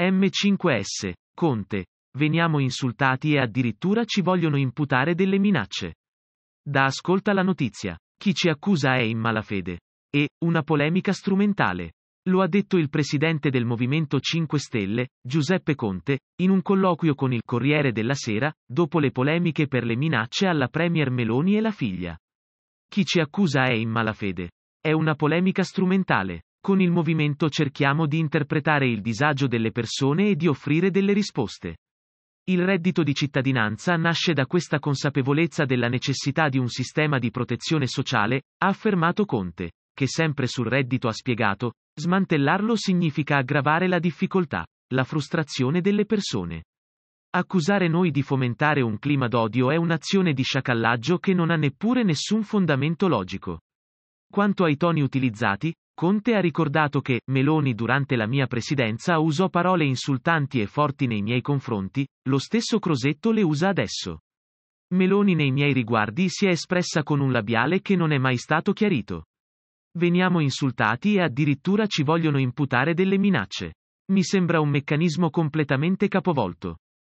M5S, Conte. Veniamo insultati e addirittura ci vogliono imputare delle minacce. Da ascolta la notizia. Chi ci accusa è in malafede. E, una polemica strumentale. Lo ha detto il presidente del Movimento 5 Stelle, Giuseppe Conte, in un colloquio con il Corriere della Sera, dopo le polemiche per le minacce alla Premier Meloni e la figlia. Chi ci accusa è in malafede. È una polemica strumentale. Con il movimento cerchiamo di interpretare il disagio delle persone e di offrire delle risposte. Il reddito di cittadinanza nasce da questa consapevolezza della necessità di un sistema di protezione sociale, ha affermato Conte, che sempre sul reddito ha spiegato, smantellarlo significa aggravare la difficoltà, la frustrazione delle persone. Accusare noi di fomentare un clima d'odio è un'azione di sciacallaggio che non ha neppure nessun fondamento logico. Quanto ai toni utilizzati, Conte ha ricordato che Meloni durante la mia presidenza usò parole insultanti e forti nei miei confronti, lo stesso Crosetto le usa adesso. Meloni nei miei riguardi si è espressa con un labiale che non è mai stato chiarito. Veniamo insultati e addirittura ci vogliono imputare delle minacce. Mi sembra un meccanismo completamente capovolto.